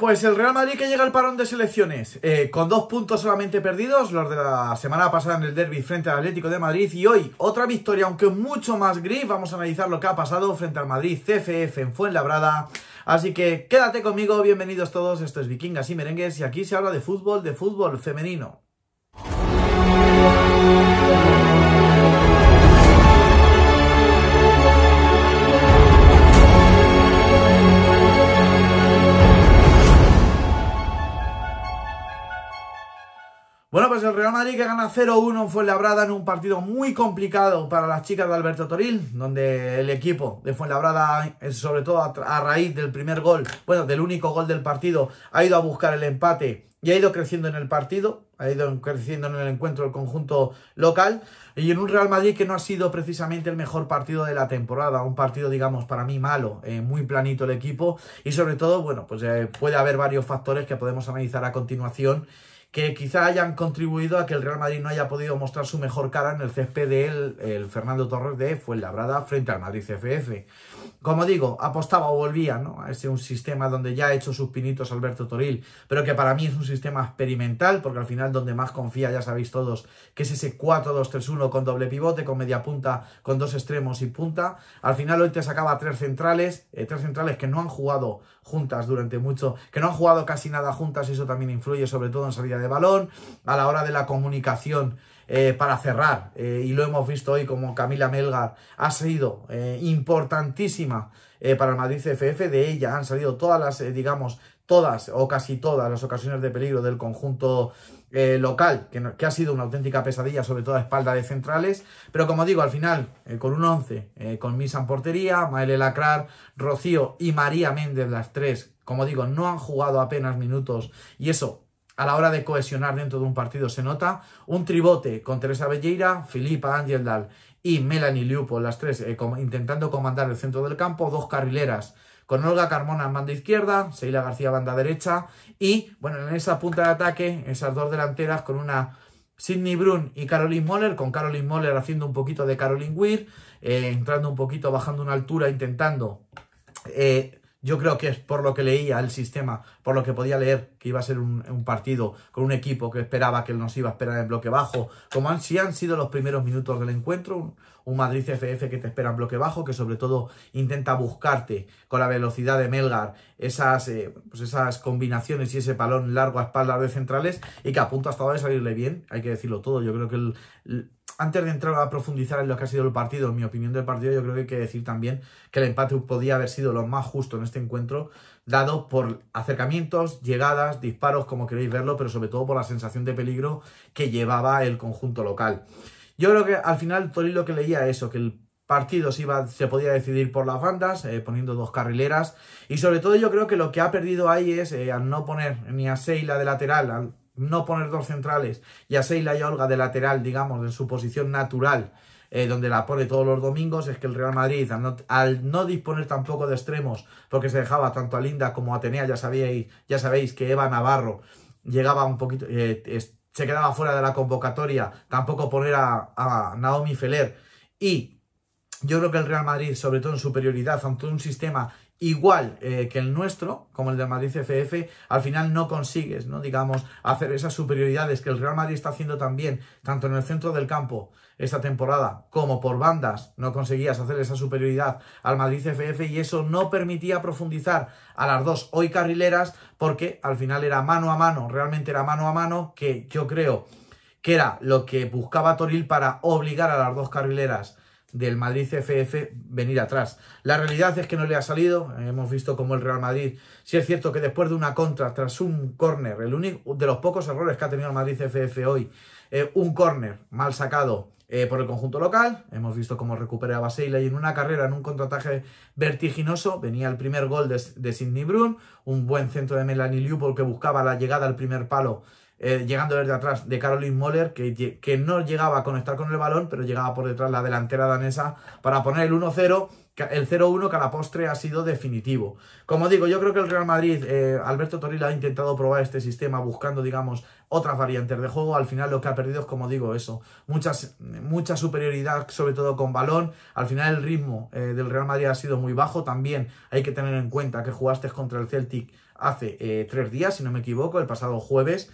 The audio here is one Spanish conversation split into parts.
pues el Real Madrid que llega al parón de selecciones, eh, con dos puntos solamente perdidos, los de la semana pasada en el derby frente al Atlético de Madrid y hoy otra victoria, aunque mucho más gris, vamos a analizar lo que ha pasado frente al Madrid CFF en Fuenlabrada. Así que quédate conmigo, bienvenidos todos, esto es Vikingas y Merengues y aquí se habla de fútbol, de fútbol femenino. Bueno, pues el Real Madrid que gana 0-1 en Fuenlabrada en un partido muy complicado para las chicas de Alberto Toril, donde el equipo de Fuenlabrada, eh, sobre todo a raíz del primer gol, bueno, del único gol del partido, ha ido a buscar el empate y ha ido creciendo en el partido, ha ido creciendo en el encuentro del conjunto local y en un Real Madrid que no ha sido precisamente el mejor partido de la temporada, un partido digamos para mí malo, eh, muy planito el equipo y sobre todo, bueno, pues eh, puede haber varios factores que podemos analizar a continuación que quizá hayan contribuido a que el Real Madrid no haya podido mostrar su mejor cara en el de él, el Fernando Torres de labrada frente al Madrid CFF. Como digo, apostaba o volvía ¿no? a ese un sistema donde ya ha hecho sus pinitos Alberto Toril, pero que para mí es un sistema experimental, porque al final donde más confía, ya sabéis todos, que es ese 4-2-3-1 con doble pivote, con media punta, con dos extremos y punta. Al final hoy te sacaba tres centrales, eh, tres centrales que no han jugado juntas durante mucho, que no han jugado casi nada juntas, y eso también influye sobre todo en salida de balón, a la hora de la comunicación eh, para cerrar. Eh, y lo hemos visto hoy como Camila Melgar ha sido eh, importantísima para el Madrid CFF. De ella han salido todas las, digamos, todas o casi todas las ocasiones de peligro del conjunto local, que, que, ha sido una auténtica pesadilla, sobre todo a espalda de centrales. Pero como digo, al final, con un 11, con Misa en portería, Maele Lacrar, Rocío y María Méndez, las tres, como digo, no han jugado apenas minutos y eso a la hora de cohesionar dentro de un partido se nota. Un tribote con Teresa Belleira, Filipa Angeldal y Melanie Liupo, las tres eh, intentando comandar el centro del campo. Dos carrileras con Olga Carmona en banda izquierda, Seila García banda derecha. Y, bueno, en esa punta de ataque, esas dos delanteras con una Sidney Brun y Caroline Moller, con Caroline Moller haciendo un poquito de Caroline Weir, eh, entrando un poquito, bajando una altura, intentando... Eh, yo creo que es por lo que leía el sistema, por lo que podía leer que iba a ser un, partido con un equipo que esperaba que él nos iba a esperar en bloque bajo, como han, si han sido los primeros minutos del encuentro, un, Madrid FF que te espera en bloque bajo, que sobre todo intenta buscarte con la velocidad de Melgar esas, eh, pues esas combinaciones y ese palón largo a espaldas de centrales y que a punto hasta ahora de salirle bien, hay que decirlo todo, yo creo que el antes de entrar a profundizar en lo que ha sido el partido, en mi opinión del partido, yo creo que hay que decir también que el empate podía haber sido lo más justo en este encuentro, dado por acercamientos, llegadas, disparos, como queréis verlo, pero sobre todo por la sensación de peligro que llevaba el conjunto local. Yo creo que al final Toril lo que leía eso, que el partido se, iba, se podía decidir por las bandas, eh, poniendo dos carrileras, y sobre todo yo creo que lo que ha perdido ahí es, eh, al no poner ni a Seila de lateral, al no poner dos centrales y a Seila y Olga de lateral, digamos, en su posición natural, eh, donde la pone todos los domingos, es que el Real Madrid, al no, disponer tampoco de extremos, porque se dejaba tanto a Linda como a Atenea, ya, sabíais, ya sabéis que Eva Navarro llegaba un poquito, eh, se quedaba fuera de la convocatoria, tampoco poner a, a Naomi Feller y yo creo que el Real Madrid, sobre todo en superioridad ante un sistema igual eh, que el nuestro, como el del Madrid CFF, al final no consigues, ¿no? Digamos, hacer esas superioridades que el Real Madrid está haciendo también, tanto en el centro del campo esta temporada, como por bandas, no conseguías hacer esa superioridad al Madrid CFF y eso no permitía profundizar a las dos hoy carrileras porque al final era mano a mano, realmente era mano a mano, que yo creo que era lo que buscaba Toril para obligar a las dos carrileras del Madrid FF venir atrás. La realidad es que no le ha salido. Hemos visto cómo el Real Madrid, si es cierto que después de una contra, tras un córner, el único de los pocos errores que ha tenido el Madrid FF hoy, eh, un córner mal sacado eh, por el conjunto local. Hemos visto cómo recuperaba Seyla y en una carrera, en un contrataje vertiginoso, venía el primer gol de, Sidney Brun, un buen centro de Melanie Liu que buscaba la llegada al primer palo eh, llegando desde atrás de Caroline Moller, que, no llegaba a conectar con el balón, pero llegaba por detrás la delantera danesa para poner el 1-0 el 0-1 que a la postre ha sido definitivo. Como digo, yo creo que el Real Madrid, eh, Alberto Toril ha intentado probar este sistema buscando, digamos, otras variantes de juego. Al final lo que ha perdido es, como digo, eso. Muchas, mucha superioridad, sobre todo con balón. Al final el ritmo eh, del Real Madrid ha sido muy bajo. También hay que tener en cuenta que jugaste contra el Celtic hace eh, tres días, si no me equivoco, el pasado jueves,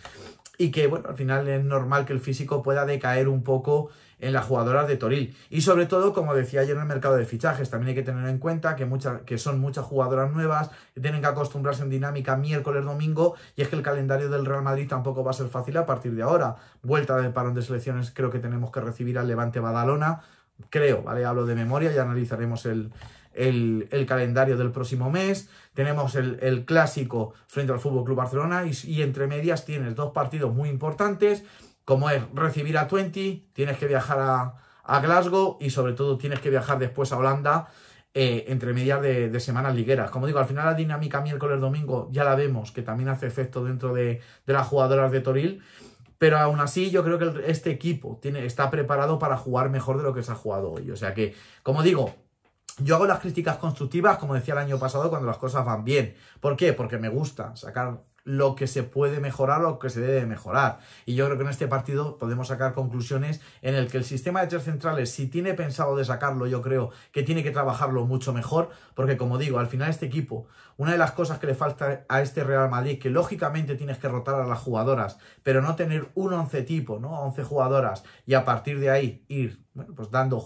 y que, bueno, al final es normal que el físico pueda decaer un poco en las jugadoras de Toril. Y sobre todo, como decía yo en el mercado de fichajes, también hay que tener en cuenta que, muchas, que son muchas jugadoras nuevas, que tienen que acostumbrarse en dinámica miércoles, domingo, y es que el calendario del Real Madrid tampoco va a ser fácil a partir de ahora. Vuelta del parón de selecciones, creo que tenemos que recibir al Levante Badalona, creo, ¿vale? Hablo de memoria y analizaremos el, el, calendario del próximo mes. Tenemos el, clásico frente al Fútbol Club Barcelona y, entre medias tienes dos partidos muy importantes, como es recibir a 20, tienes que viajar a, Glasgow y sobre todo tienes que viajar después a Holanda eh, entre medias de, semanas ligueras. Como digo, al final la dinámica miércoles-domingo ya la vemos, que también hace efecto dentro de, las jugadoras de Toril, pero aún así yo creo que este equipo tiene, está preparado para jugar mejor de lo que se ha jugado hoy. O sea que, como digo, yo hago las críticas constructivas, como decía el año pasado, cuando las cosas van bien. ¿Por qué? Porque me gusta sacar lo que se puede mejorar o lo que se debe mejorar. Y yo creo que en este partido podemos sacar conclusiones en el que el sistema de tres centrales, si tiene pensado de sacarlo, yo creo que tiene que trabajarlo mucho mejor, porque como digo, al final este equipo, una de las cosas que le falta a este Real Madrid, que lógicamente tienes que rotar a las jugadoras, pero no tener un once tipo, ¿no? 11 jugadoras y a partir de ahí ir pues dando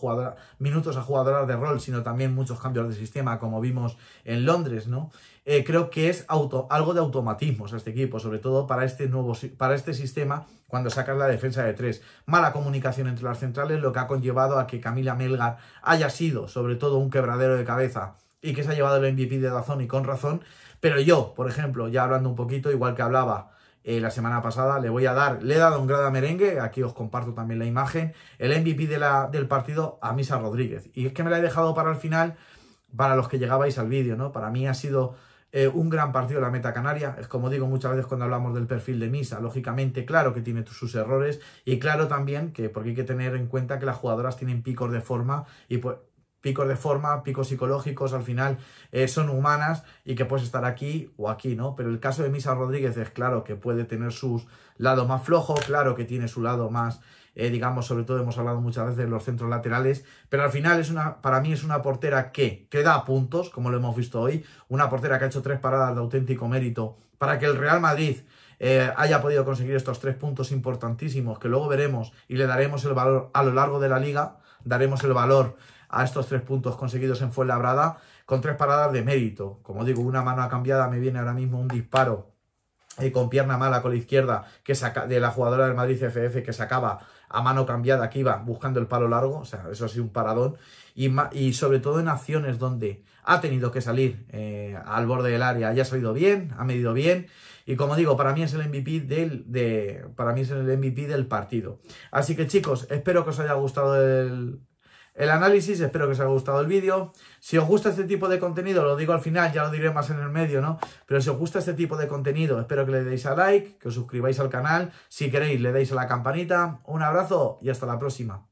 minutos a jugadoras de rol, sino también muchos cambios de sistema, como vimos en Londres, ¿no? Eh, creo que es algo de automatismos a este equipo, sobre todo para este nuevo para este sistema cuando sacas la defensa de tres. Mala comunicación entre las centrales, lo que ha conllevado a que Camila Melgar haya sido, sobre todo, un quebradero de cabeza y que se ha llevado el MVP de Dazón y con razón. Pero yo, por ejemplo, ya hablando un poquito, igual que hablaba eh, la semana pasada. Le voy a dar, le he dado un grado a merengue, aquí os comparto también la imagen, el MVP de la, del partido a Misa Rodríguez. Y es que me la he dejado para el final, para los que llegabais al vídeo, ¿no? Para mí ha sido eh, un gran partido la meta canaria. Es como digo muchas veces cuando hablamos del perfil de Misa, lógicamente, claro que tiene sus errores y claro también que, porque hay que tener en cuenta que las jugadoras tienen picos de forma y pues picos de forma, picos psicológicos, al final eh, son humanas y que puedes estar aquí o aquí, ¿no? Pero el caso de Misa Rodríguez es claro que puede tener su lado más flojo, claro que tiene su lado más, eh, digamos, sobre todo hemos hablado muchas veces de los centros laterales, pero al final es una, para mí es una portera que, que da puntos, como lo hemos visto hoy, una portera que ha hecho tres paradas de auténtico mérito para que el Real Madrid eh, haya podido conseguir estos tres puntos importantísimos que luego veremos y le daremos el valor a lo largo de la liga, daremos el valor a estos tres puntos conseguidos en Fuenlabrada con tres paradas de mérito. Como digo, una mano cambiada me viene ahora mismo un disparo eh, con pierna mala con la izquierda que saca, de la jugadora del Madrid CFF que sacaba a mano cambiada que iba buscando el palo largo, o sea, eso ha sido un paradón, y, sobre todo en acciones donde ha tenido que salir eh, al borde del área, ya ha salido bien, ha medido bien, y como digo, para mí es el MVP del, para mí es el MVP del partido. Así que chicos, espero que os haya gustado el, el análisis. Espero que os haya gustado el vídeo. Si os gusta este tipo de contenido, lo digo al final, ya lo diré más en el medio, ¿no? Pero si os gusta este tipo de contenido, espero que le deis a like, que os suscribáis al canal. Si queréis, le deis a la campanita. Un abrazo y hasta la próxima.